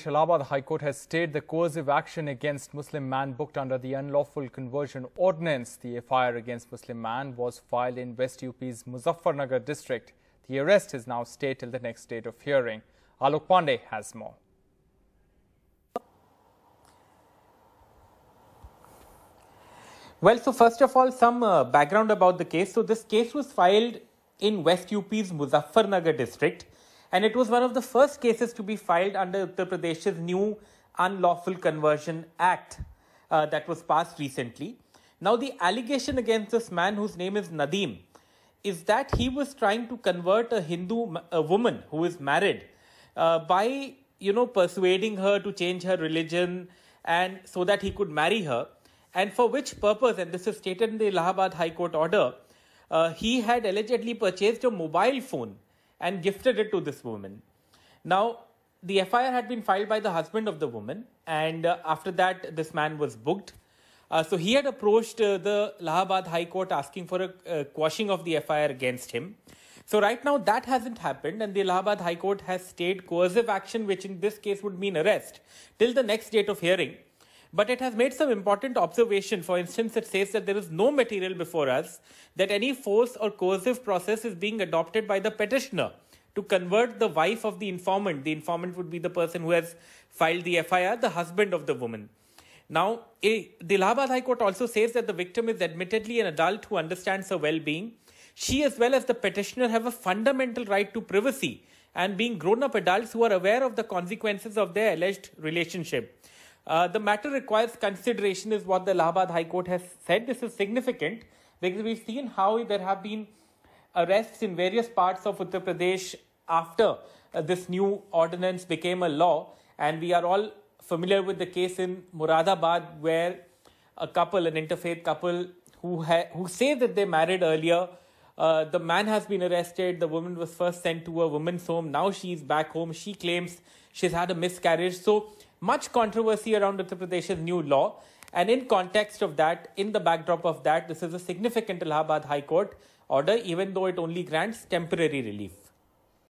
Islamabad High Court has stayed the coercive action against Muslim man booked under the Unlawful Conversion Ordinance. The FIR against Muslim man was filed in West UP's Muzaffarnagar district. The arrest is now stayed till the next date of hearing. Alok Pandey has more. Well, so first of all, some uh, background about the case. So this case was filed in West UP's Muzaffarnagar district and it was one of the first cases to be filed under Uttar Pradesh's new Unlawful Conversion Act uh, that was passed recently. Now, the allegation against this man, whose name is Nadim, is that he was trying to convert a Hindu a woman who is married uh, by you know persuading her to change her religion and so that he could marry her, and for which purpose, and this is stated in the Allahabad High Court order, uh, he had allegedly purchased a mobile phone and gifted it to this woman. Now, the FIR had been filed by the husband of the woman, and uh, after that, this man was booked. Uh, so he had approached uh, the Allahabad High Court asking for a quashing of the FIR against him. So right now, that hasn't happened, and the Allahabad High Court has stayed coercive action, which in this case would mean arrest, till the next date of hearing but it has made some important observation. For instance, it says that there is no material before us that any force or coercive process is being adopted by the petitioner to convert the wife of the informant. The informant would be the person who has filed the FIR, the husband of the woman. Now, the Allahabad High Court also says that the victim is admittedly an adult who understands her well being. She, as well as the petitioner, have a fundamental right to privacy and being grown up adults who are aware of the consequences of their alleged relationship. Uh, the matter requires consideration, is what the Allahabad High Court has said. This is significant because we've seen how there have been arrests in various parts of Uttar Pradesh after uh, this new ordinance became a law. And we are all familiar with the case in Muradabad where a couple, an interfaith couple who, ha- who say that they married earlier, uh, the man has been arrested. The woman was first sent to a woman's home. Now she's back home. She claims she's had a miscarriage. So much controversy around Uttar Pradesh's new law. And in context of that, in the backdrop of that, this is a significant Allahabad High Court order, even though it only grants temporary relief.